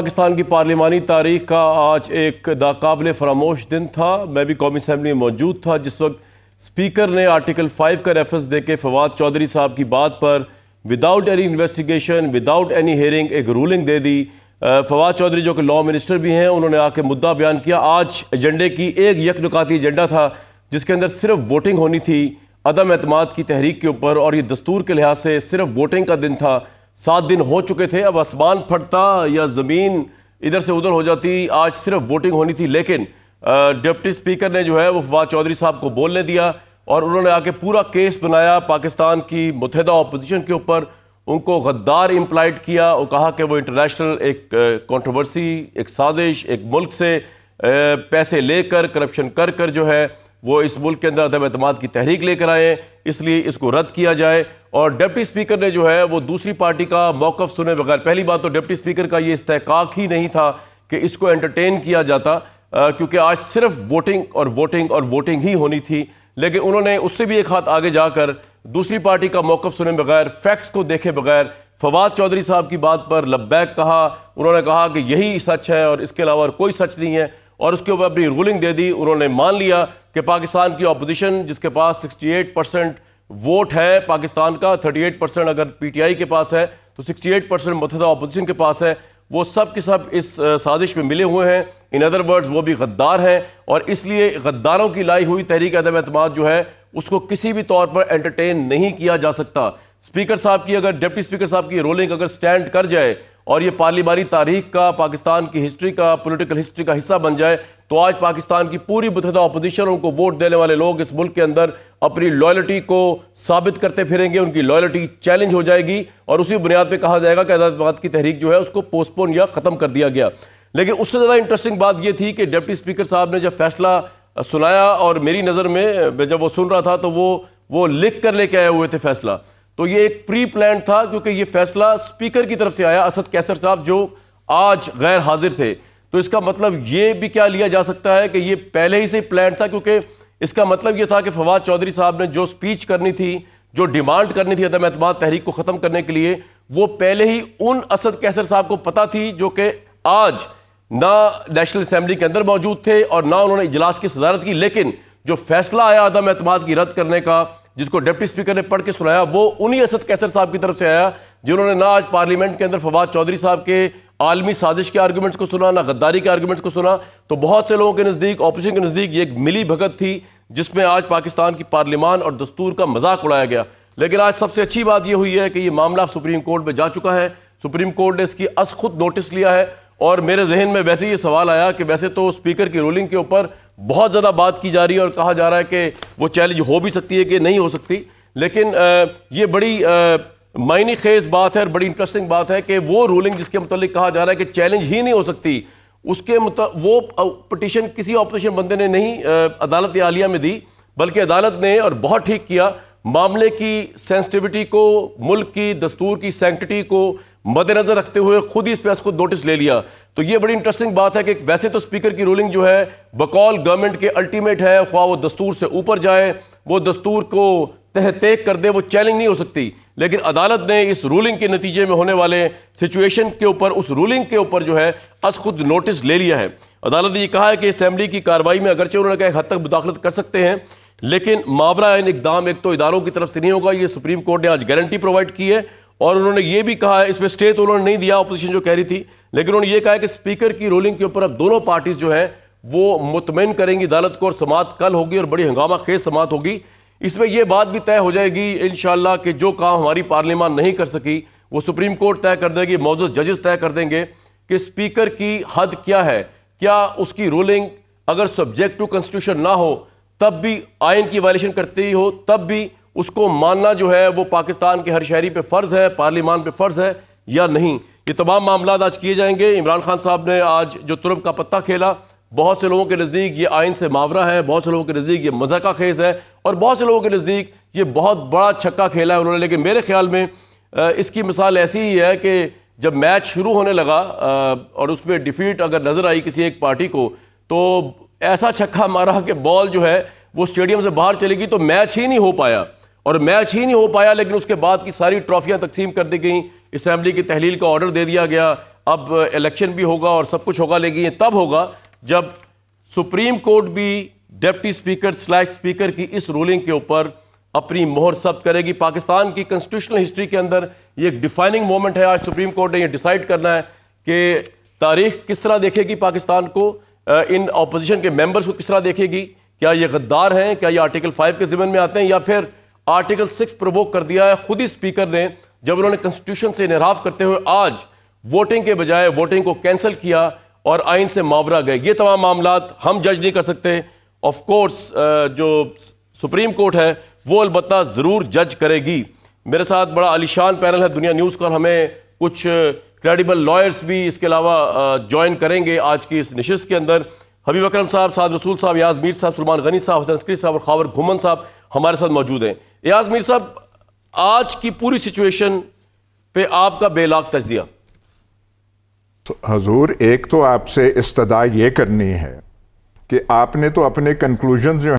पाकिस्तान की पार्लिमानी तारीख का आज एक दाकबिल फरामोश दिन था मैं भी कौमी असम्बली में मौजूद था जिस वक्त स्पीकर ने आर्टिकल फ़ाइव का रेफरेंस दे के फवाद चौधरी साहब की बात पर without any investigation without any hearing एक रूलिंग दे दी फवाद चौधरी जो कि लॉ मिनिस्टर भी हैं उन्होंने आके मुद्दा बयान किया आज एजेंडे की एक यकनुकाती एजेंडा था जिसके अंदर सिर्फ वोटिंग होनी थी अदम अतमाद की तहरीक के ऊपर और ये दस्तूर के लिहाज से सिर्फ वोटिंग का दिन था सात दिन हो चुके थे अब आसमान फटता या ज़मीन इधर से उधर हो जाती आज सिर्फ वोटिंग होनी थी लेकिन डिप्टी स्पीकर ने जो है वो फवाद चौधरी साहब को बोलने दिया और उन्होंने आके पूरा केस बनाया पाकिस्तान की मुतहदा अपोजिशन के ऊपर उनको गद्दार इम्प्लाइड किया और कहा कि वो इंटरनेशनल एक कंट्रोवर्सी एक साजिश एक मुल्क से पैसे लेकर करप्शन कर कर जो है वो इस मुल्क के अंदर अदम अतमाद की तहरीक लेकर आए इसलिए इसको रद्द किया जाए और डिप्टी स्पीकर ने जो है वो दूसरी पार्टी का मौक़ सुने बगैर पहली बात तो डिप्टी स्पीकर का ये इस्तेकाक ही नहीं था कि इसको एंटरटेन किया जाता क्योंकि आज सिर्फ वोटिंग और वोटिंग और वोटिंग ही होनी थी लेकिन उन्होंने उससे भी एक हाथ आगे जाकर दूसरी पार्टी का मौक़ सुने बगैर फैक्ट्स को देखे बगैर फवाद चौधरी साहब की बात पर लब्बैक कहा उन्होंने कहा कि यही सच है और इसके अलावा कोई सच नहीं है और उसके ऊपर अपनी रूलिंग दे दी उन्होंने मान लिया कि पाकिस्तान की अपोजिशन जिसके पास 68 परसेंट वोट है पाकिस्तान का 38 परसेंट अगर पीटीआई के पास है तो 68 परसेंट मतदा अपोजिशन के पास है वो सब के सब इस साजिश में मिले हुए हैं इन अदर वर्ड्स वो भी गद्दार हैं और इसलिए गद्दारों की लाई हुई तहरीक अदम अहतम जो है उसको किसी भी तौर पर एंटरटेन नहीं किया जा सकता स्पीकर साहब की अगर डिप्टी स्पीकर साहब की रोलिंग अगर स्टैंड कर जाए और ये पार्लिमानी तारीख का पाकिस्तान की हिस्ट्री का पॉलिटिकल हिस्ट्री का हिस्सा बन जाए तो आज पाकिस्तान की पूरी बुथदा अपोजिशन उनको वोट देने वाले लोग इस मुल्क के अंदर अपनी लॉयल्टी को साबित करते फिरेंगे उनकी लॉयल्टी चैलेंज हो जाएगी और उसी बुनियाद पर कहा जाएगा कि आजादाबाद की तहरीक जो है उसको पोस्टपोन या ख़त्म कर दिया गया लेकिन उससे ज़्यादा इंटरेस्टिंग बात यह थी कि डिप्टी स्पीकर साहब ने जब फैसला सुनाया और मेरी नज़र में जब वो सुन रहा था तो वो वो लिख कर लेके आए हुए थे फैसला तो ये एक प्री प्लान था क्योंकि ये फैसला स्पीकर की तरफ से आया असद कैसर साहब जो आज गैर हाजिर थे तो इसका मतलब ये भी क्या लिया जा सकता है कि ये पहले ही से प्लान था क्योंकि इसका मतलब ये था कि फवाद चौधरी साहब ने जो स्पीच करनी थी जो डिमांड करनी थी अदम अतमाद तहरीक को ख़त्म करने के लिए वो पहले ही उन असद कैसर साहब को पता थी जो कि आज ना नेशनल असम्बली के अंदर मौजूद थे और ना उन्होंने इजलास की सदारत की लेकिन जो फैसला आया अदम अतमाद की रद्द करने का जिसको डिप्टी स्पीकर ने पढ़ के सुनाया वो उन्हीं असद कैसर साहब की तरफ से आया जिन्होंने ना आज पार्लियामेंट के अंदर फवाद चौधरी साहब के आलमी साजिश के आर्ग्यूमेंट्स को सुना ना गद्दारी के आर्ग्यूमेंट्स को सुना तो बहुत से लोगों के नज़दीक ऑपोजिशन के नज़दीक ये एक मिली भगत थी जिसमें आज पाकिस्तान की पार्लियामान और दस्तूर का मजाक उड़ाया गया लेकिन आज सबसे अच्छी बात यह हुई है कि ये मामला सुप्रीम कोर्ट में जा चुका है सुप्रीम कोर्ट ने इसकी अस खुद नोटिस लिया है और मेरे जहन में वैसे ये सवाल आया कि वैसे तो स्पीकर की रूलिंग के ऊपर बहुत ज़्यादा बात की जा रही है और कहा जा रहा है कि वो चैलेंज हो भी सकती है कि नहीं हो सकती लेकिन ये बड़ी मायने खेज बात है और बड़ी इंटरेस्टिंग बात है कि वो रूलिंग जिसके मतलब कहा जा रहा है कि चैलेंज ही नहीं हो सकती उसके वो पटिशन किसी ऑपोजिशन बंदे ने नहीं अदालत आलिया में दी बल्कि अदालत ने और बहुत ठीक किया मामले की सेंसिटिविटी को मुल्क की दस्तूर की सेंकटी को मद्देनजर रखते हुए खुद ही इस पर खुद नोटिस ले लिया तो ये बड़ी इंटरेस्टिंग बात है कि वैसे तो स्पीकर की रूलिंग जो है बकौल गवर्नमेंट के अल्टीमेट है ख्वा वो दस्तूर से ऊपर जाए वो दस्तूर को तहतेक कर दे वो चैलेंज नहीं हो सकती लेकिन अदालत ने इस रूलिंग के नतीजे में होने वाले सिचुएशन के ऊपर उस रूलिंग के ऊपर जो है अस खुद नोटिस ले लिया है अदालत ने यह कहा है कि असम्बली की कार्रवाई में अगरचे उन्होंने कहा हद तक मुदाखलत कर सकते हैं लेकिन मावरा इन इकदाम एक तो इदारों की तरफ से नहीं होगा ये सुप्रीम कोर्ट ने आज गारंटी प्रोवाइड की है और उन्होंने ये भी कहा है इसमें स्टे तो उन्होंने नहीं दिया अपोजिशन जो कह रही थी लेकिन उन्होंने ये कहा कि स्पीकर की रोलिंग के ऊपर अब दोनों पार्टीज जो हैं वो मुतमिन करेंगी अदालत को और समात कल होगी और बड़ी हंगामा खेज समात होगी इसमें यह बात भी तय हो जाएगी इन कि जो काम हमारी पार्लियामान नहीं कर सकी वो सुप्रीम कोर्ट तय कर देगी मौजूद जजेस तय कर देंगे कि स्पीकर की हद क्या है क्या उसकी रोलिंग अगर सब्जेक्ट टू कॉन्स्टिट्यूशन ना हो तब भी आयन की वायलेशन करती हो तब भी उसको मानना जो है वो पाकिस्तान के हर शहरी पे फ़र्ज़ है पार्लियामान पे फ़र्ज़ है या नहीं ये तमाम मामला आज किए जाएंगे इमरान खान साहब ने आज जो तुरब का पत्ता खेला बहुत से लोगों के नज़दीक ये आइन से मावरा है बहुत से लोगों के नज़दीक ये मजाका खेज है और बहुत से लोगों के नज़दीक ये बहुत बड़ा छक्का खेला है उन्होंने लेकिन मेरे ख्याल में इसकी मिसाल ऐसी ही है कि जब मैच शुरू होने लगा और उसमें डिफीट अगर नज़र आई किसी एक पार्टी को तो ऐसा छक्का मारा कि बॉल जो है वो स्टेडियम से बाहर चलेगी तो मैच ही नहीं हो पाया और मैच ही नहीं हो पाया लेकिन उसके बाद की सारी ट्रॉफियां तकसीम कर दी गई इसम्बली की तहलील का ऑर्डर दे दिया गया अब इलेक्शन भी होगा और सब कुछ होगा लेकिन ये तब होगा जब सुप्रीम कोर्ट भी डेप्टी स्पीकर स्लैश स्पीकर की इस रूलिंग के ऊपर अपनी मोहर सब करेगी पाकिस्तान की कॉन्स्टिट्यूशनल हिस्ट्री के अंदर ये एक डिफाइनिंग मोमेंट है आज सुप्रीम कोर्ट ने ये डिसाइड करना है कि तारीख किस तरह देखेगी पाकिस्तान को इन अपोजिशन के मेंबर्स को किस तरह देखेगी क्या ये गद्दार हैं क्या ये आर्टिकल फाइव के जिमन में आते हैं या फिर आर्टिकल सिक्स प्रवोक कर दिया है खुद ही स्पीकर ने जब उन्होंने कॉन्स्टिट्यूशन से इनहराफ करते हुए आज वोटिंग के बजाय वोटिंग को कैंसिल किया और आइन से मावरा गए ये तमाम मामला हम जज नहीं कर सकते ऑफ कोर्स जो सुप्रीम कोर्ट है वो अलबत् ज़रूर जज करेगी मेरे साथ बड़ा आलिशान पैनल है दुनिया न्यूज़ का हमें कुछ क्रेडिबल लॉयर्स भी इसके अलावा ज्वाइन करेंगे आज की इस नशस्त के अंदर हबीब अक्रम साहब साद रसूल साहब याज मीर साहब सलमान गनी साहब हसन अस्करी साहब और खावर घुमन साहब हमारे साथ मौजूद हैं याज मीर साहब आज की पूरी सिचुएशन पे आपका बेलाक तजिया तो हजूर एक तो आपसे इस्तदा ये करनी है कि आपने तो अपने कंक्लूजन जो